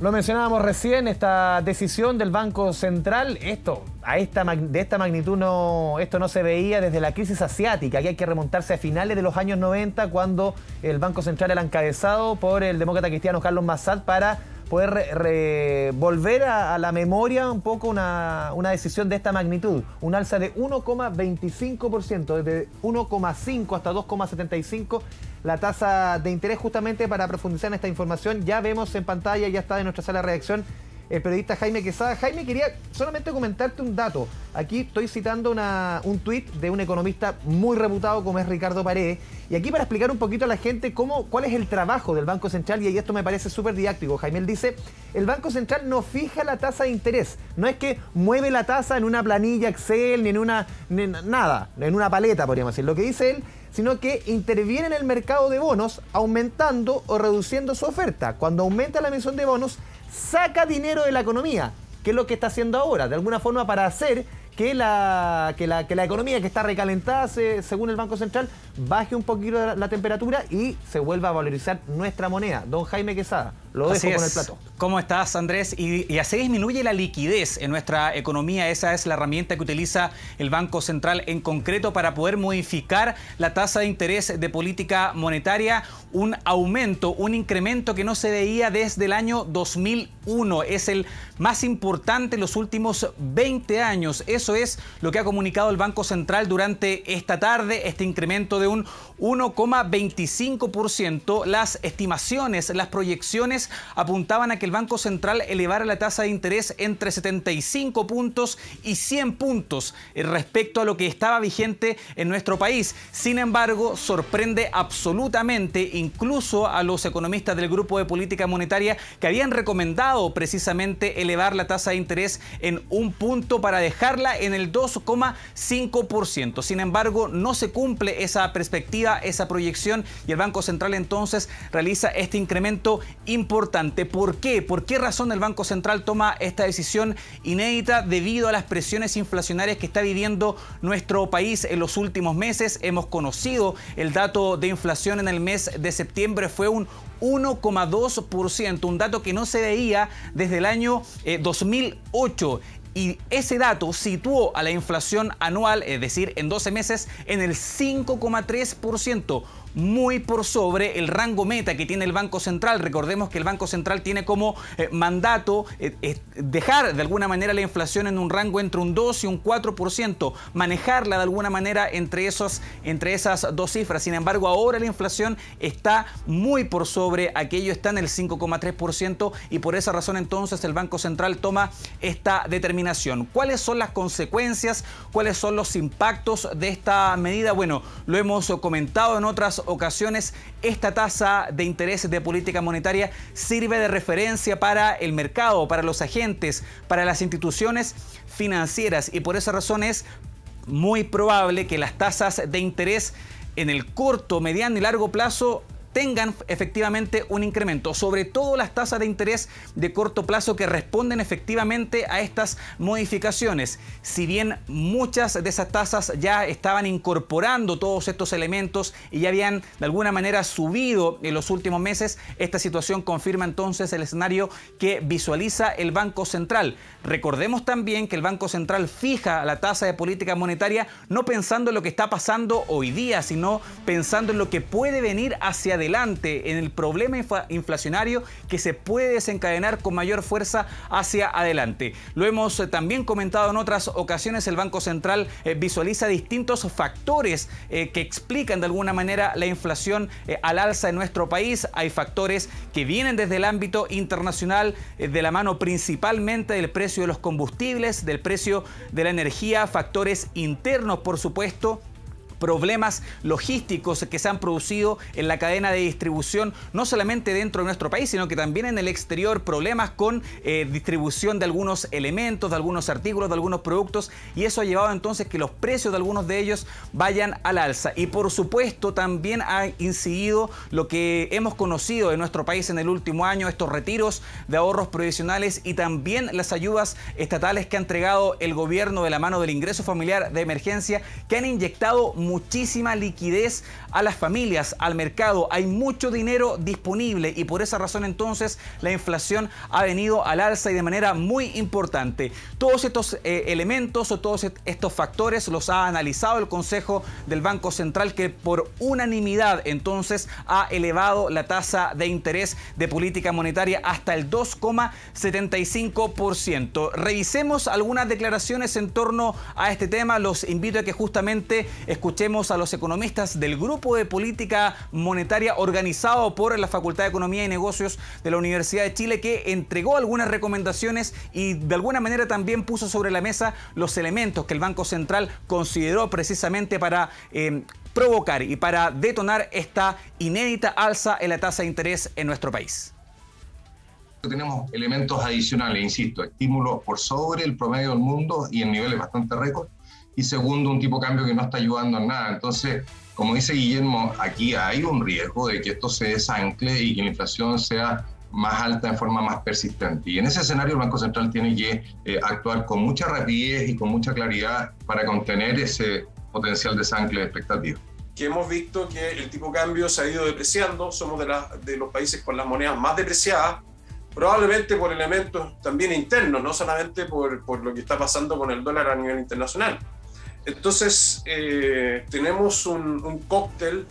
Lo mencionábamos recién, esta decisión del Banco Central, esto, a esta, de esta magnitud no, esto no se veía desde la crisis asiática, aquí hay que remontarse a finales de los años 90, cuando el Banco Central era encabezado por el demócrata cristiano Carlos Massad para poder volver a, la memoria un poco una, una, decisión de esta magnitud, un alza de 1,25%, desde 1,5 hasta 2,75% la tasa de interés. Justamente para profundizar en esta información, ya vemos en pantalla, ya está en nuestra sala de reacción el periodista Jaime Quesada. Jaime, quería solamente comentarte un dato. Aquí estoy citando un tuit de un economista muy reputado como es Ricardo Paredes. Y aquí para explicar un poquito a la gente cómo, cuál es el trabajo del Banco Central, y esto me parece súper didáctico, Jaime, dice, el Banco Central no fija la tasa de interés, no es que mueve la tasa en una planilla Excel, ni en una, nada, en una paleta, podríamos decir. Lo que dice él sino que interviene en el mercado de bonos aumentando o reduciendo su oferta. Cuando aumenta la emisión de bonos, saca dinero de la economía, que es lo que está haciendo ahora, de alguna forma para hacer que la, economía que está recalentada, según el Banco Central, baje un poquito la temperatura y se vuelva a valorizar nuestra moneda. Don Jaime Quesada. Lo dejo con el plato. ¿Cómo estás, Andrés? Y, y, así disminuye la liquidez en nuestra economía. Esa es la herramienta que utiliza el Banco Central en concreto para poder modificar la tasa de interés de política monetaria. Un aumento, un incremento que no se veía desde el año 2001. Es el más importante en los últimos 20 años. Eso es lo que ha comunicado el Banco Central durante esta tarde. Este incremento de un 1,25%. Las estimaciones, las proyecciones apuntaban a que el Banco Central elevara la tasa de interés entre 75 puntos y 100 puntos eh, respecto a lo que estaba vigente en nuestro país. Sin embargo, sorprende absolutamente incluso a los economistas del Grupo de Política Monetaria que habían recomendado precisamente elevar la tasa de interés en un punto para dejarla en el 2,5%. Sin embargo, no se cumple esa perspectiva, esa proyección y el Banco Central entonces realiza este incremento importante ¿Por qué? ¿Por qué razón el Banco Central toma esta decisión inédita debido a las presiones inflacionarias que está viviendo nuestro país en los últimos meses? Hemos conocido el dato de inflación en el mes de septiembre, fue un 1,2%, un dato que no se veía desde el año 2008 eh, y ese dato situó a la inflación anual, es decir, en 12 meses, en el 5,3%, muy por sobre el rango meta que tiene el Banco Central. Recordemos que el Banco Central tiene como eh, mandato eh, dejar de alguna manera la inflación en un rango entre un 2 y un 4%, manejarla de alguna manera entre, esos, entre esas dos cifras. Sin embargo, ahora la inflación está muy por sobre aquello, está en el 5,3% y por esa razón entonces el Banco Central toma esta determinación ¿Cuáles son las consecuencias? ¿Cuáles son los impactos de esta medida? Bueno, lo hemos comentado en otras ocasiones, esta tasa de interés de política monetaria sirve de referencia para el mercado, para los agentes, para las instituciones financieras y por esa razón es muy probable que las tasas de interés en el corto, mediano y largo plazo tengan efectivamente un incremento, sobre todo las tasas de interés de corto plazo que responden efectivamente a estas modificaciones. Si bien muchas de esas tasas ya estaban incorporando todos estos elementos y ya habían de alguna manera subido en los últimos meses, esta situación confirma entonces el escenario que visualiza el Banco Central. Recordemos también que el Banco Central fija la tasa de política monetaria no pensando en lo que está pasando hoy día, sino pensando en lo que puede venir hacia adelante en el problema inflacionario que se puede desencadenar con mayor fuerza hacia adelante. Lo hemos eh, también comentado en otras ocasiones, el Banco Central eh, visualiza distintos factores eh, que explican de alguna manera la inflación al alza en nuestro país. Hay factores que vienen desde el ámbito internacional de la mano principalmente del precio de los combustibles, del precio de la energía, factores internos por supuesto problemas logísticos que se han producido en la cadena de distribución, no solamente dentro de nuestro país, sino que también en el exterior, problemas con eh, distribución de algunos elementos, de algunos artículos, de algunos productos, y eso ha llevado entonces que los precios de algunos de ellos vayan al alza. Y por supuesto también ha incidido lo que hemos conocido en nuestro país en el último año, estos retiros de ahorros provisionales y también las ayudas estatales que ha entregado el gobierno de la mano del ingreso familiar de emergencia, que han inyectado muchísima liquidez a las familias, al mercado. Hay mucho dinero disponible y por esa razón entonces la inflación ha venido al alza y de manera muy importante. Todos estos eh, elementos o todos estos factores los ha analizado el Consejo del Banco Central que por unanimidad entonces ha elevado la tasa de interés de política monetaria hasta el 2,75%. Revisemos algunas declaraciones en torno a este tema. Los invito a que justamente escuchemos Escuchemos a los economistas del Grupo de Política Monetaria organizado por la Facultad de Economía y Negocios de la Universidad de Chile que entregó algunas recomendaciones y de alguna manera también puso sobre la mesa los elementos que el Banco Central consideró precisamente para... Eh, provocar y para detonar esta inédita alza en la tasa de interés en nuestro país. Tenemos elementos adicionales, insisto, estímulos por sobre el promedio del mundo y en niveles bastante récord y segundo, un tipo de cambio que no está ayudando en nada. Entonces, como dice Guillermo, aquí hay un riesgo de que esto se desancle y que la inflación sea más alta en forma más persistente. Y en ese escenario el Banco Central tiene que eh, actuar con mucha rapidez y con mucha claridad para contener ese potencial desancle de expectativas. Que hemos visto que el tipo de cambio se ha ido depreciando, somos de, de los países con las monedas más depreciadas, probablemente por elementos también internos, no solamente por, por lo que está pasando con el dólar a nivel internacional. Entonces, eh, tenemos un, cóctel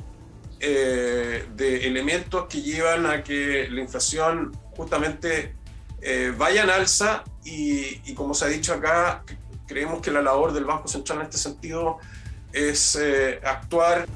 eh, de elementos que llevan a que la inflación justamente eh, vaya en alza y, y, como se ha dicho acá, creemos que la labor del Banco Central en este sentido es actuar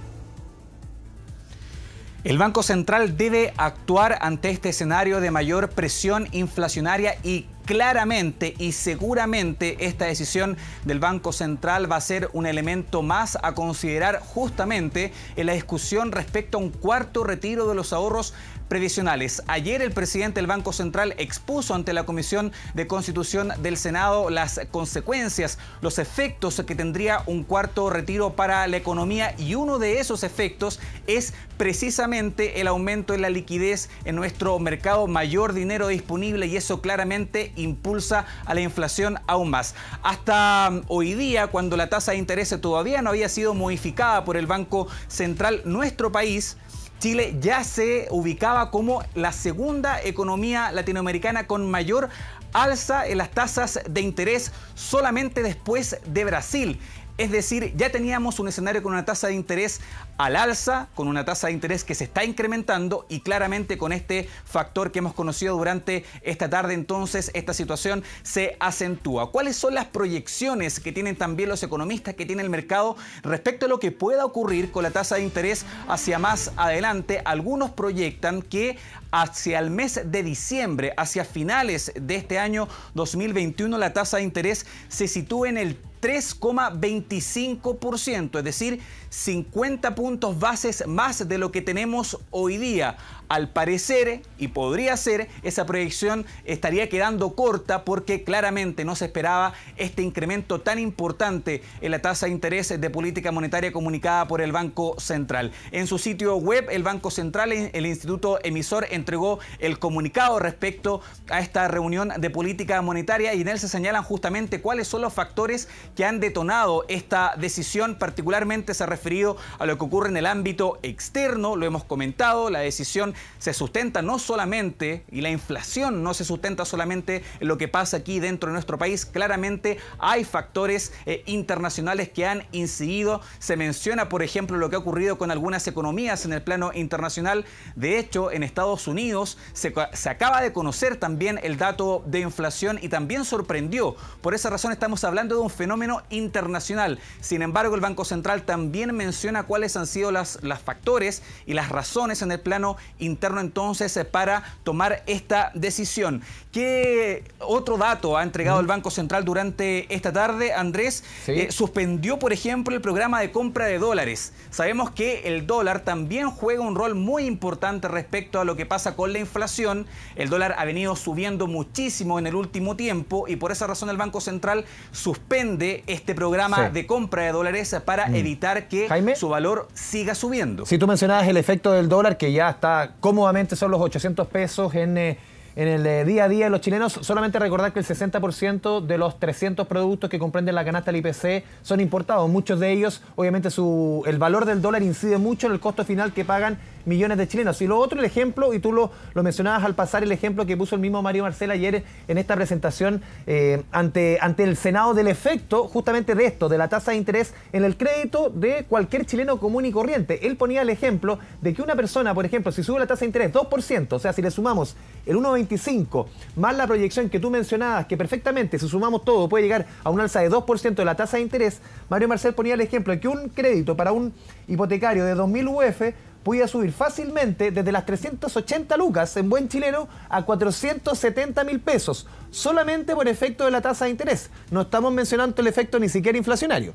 el Banco Central debe actuar ante este escenario de mayor presión inflacionaria y claramente y seguramente esta decisión del Banco Central va a ser un elemento más a considerar justamente en la discusión respecto a un cuarto retiro de los ahorros previsionales. Ayer el presidente del Banco Central expuso ante la Comisión de Constitución del Senado las consecuencias, los efectos que tendría un cuarto retiro para la economía y uno de esos efectos es precisamente el aumento de la liquidez en nuestro mercado, mayor dinero disponible y eso claramente impulsa a la inflación aún más. Hasta mm, hoy día, cuando la tasa de interés todavía no había sido modificada por el Banco Central, nuestro país Chile ya se ubicaba como la segunda economía latinoamericana con mayor alza en las tasas de interés solamente después de Brasil. Es decir, ya teníamos un escenario con una tasa de interés al alza, con una tasa de interés que se está incrementando y claramente con este factor que hemos conocido durante esta tarde, entonces esta situación se acentúa. ¿Cuáles son las proyecciones que tienen también los economistas, que tiene el mercado respecto a lo que pueda ocurrir con la tasa de interés hacia más adelante? Algunos proyectan que hacia el mes de diciembre, hacia finales de este año 2021, la tasa de interés se sitúe en el 3,25%, es decir, 50 puntos bases más de lo que tenemos hoy día. Al parecer, y podría ser, esa proyección estaría quedando corta porque claramente no se esperaba este incremento tan importante en la tasa de interés de política monetaria comunicada por el Banco Central. En su sitio web, el Banco Central, el Instituto Emisor, entregó el comunicado respecto a esta reunión de política monetaria y en él se señalan justamente cuáles son los factores que han detonado esta decisión. Particularmente se ha referido a lo que ocurre en el ámbito externo, lo hemos comentado, la decisión se sustenta no solamente, y la inflación no se sustenta solamente en lo que pasa aquí dentro de nuestro país, claramente hay factores eh, internacionales que han incidido. Se menciona, por ejemplo, lo que ha ocurrido con algunas economías en el plano internacional. De hecho, en Estados Unidos se, acaba de conocer también el dato de inflación y también sorprendió. Por esa razón estamos hablando de un fenómeno internacional. Sin embargo, el Banco Central también menciona cuáles han sido los factores y las razones en el plano internacional interno entonces eh, para tomar esta decisión. ¿Qué otro dato ha entregado el Banco Central durante esta tarde, Andrés? Eh, suspendió, por ejemplo, el programa de compra de dólares. Sabemos que el dólar también juega un rol muy importante respecto a lo que pasa con la inflación. El dólar ha venido subiendo muchísimo en el último tiempo y por esa razón el Banco Central suspende este programa de compra de dólares para mm. evitar que su valor siga subiendo. Si tú mencionabas el efecto del dólar que ya está cómodamente son los 800 pesos en, eh, el eh, día a día de los chilenos. Solamente recordar que el 60% de los 300 productos que comprenden la canasta del IPC son importados. Muchos de ellos, obviamente, su, el valor del dólar incide mucho en el costo final que pagan millones de chilenos. Y lo otro, el ejemplo, y tú lo, mencionabas al pasar, el ejemplo que puso el mismo Mario Marcel ayer en esta presentación eh, ante, ante el Senado del efecto justamente de esto, de la tasa de interés en el crédito de cualquier chileno común y corriente. Él ponía el ejemplo de que una persona, por ejemplo, si sube la tasa de interés 2%, o sea, si le sumamos el 1,25 más la proyección que tú mencionabas, que perfectamente, si sumamos todo, puede llegar a un alza de 2% de la tasa de interés, Mario Marcel ponía el ejemplo de que un crédito para un hipotecario de 2.000 UF pudiera subir fácilmente desde las 380 lucas en buen chileno a 470 mil pesos, solamente por efecto de la tasa de interés. No estamos mencionando el efecto ni siquiera inflacionario.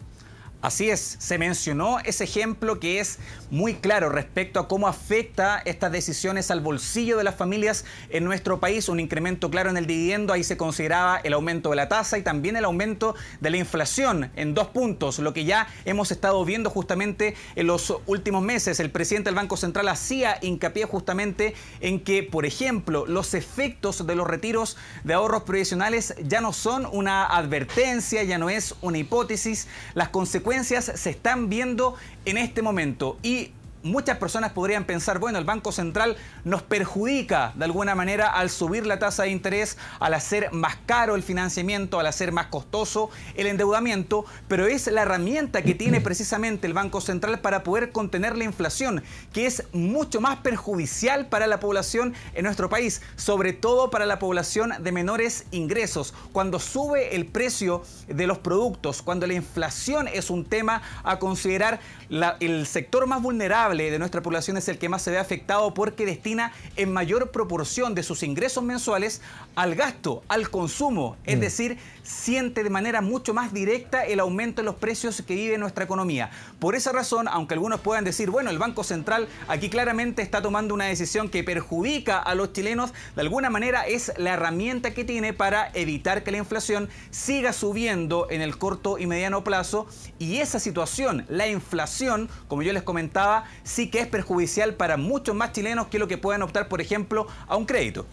Así es, se mencionó ese ejemplo que es muy claro respecto a cómo afecta estas decisiones al bolsillo de las familias en nuestro país. Un incremento claro en el dividendo, ahí se consideraba el aumento de la tasa y también el aumento de la inflación en dos puntos, lo que ya hemos estado viendo justamente en los últimos meses. El presidente del Banco Central hacía hincapié justamente en que, por ejemplo, los efectos de los retiros de ahorros provisionales ya no son una advertencia, ya no es una hipótesis. Las consecuencias se están viendo en este momento y muchas personas podrían pensar, bueno, el Banco Central nos perjudica de alguna manera al subir la tasa de interés, al hacer más caro el financiamiento, al hacer más costoso el endeudamiento, pero es la herramienta que tiene precisamente el Banco Central para poder contener la inflación, que es mucho más perjudicial para la población en nuestro país, sobre todo para la población de menores ingresos. Cuando sube el precio de los productos, cuando la inflación es un tema a considerar, el sector más vulnerable, de nuestra población es el que más se ve afectado porque destina en mayor proporción de sus ingresos mensuales al gasto, al consumo, es mm. decir, siente de manera mucho más directa el aumento en los precios que vive nuestra economía. Por esa razón, aunque algunos puedan decir, bueno, el Banco Central aquí claramente está tomando una decisión que perjudica a los chilenos, de alguna manera es la herramienta que tiene para evitar que la inflación siga subiendo en el corto y mediano plazo y esa situación, la inflación, como yo les comentaba, sí que es perjudicial para muchos más chilenos que lo que puedan optar, por ejemplo, a un crédito.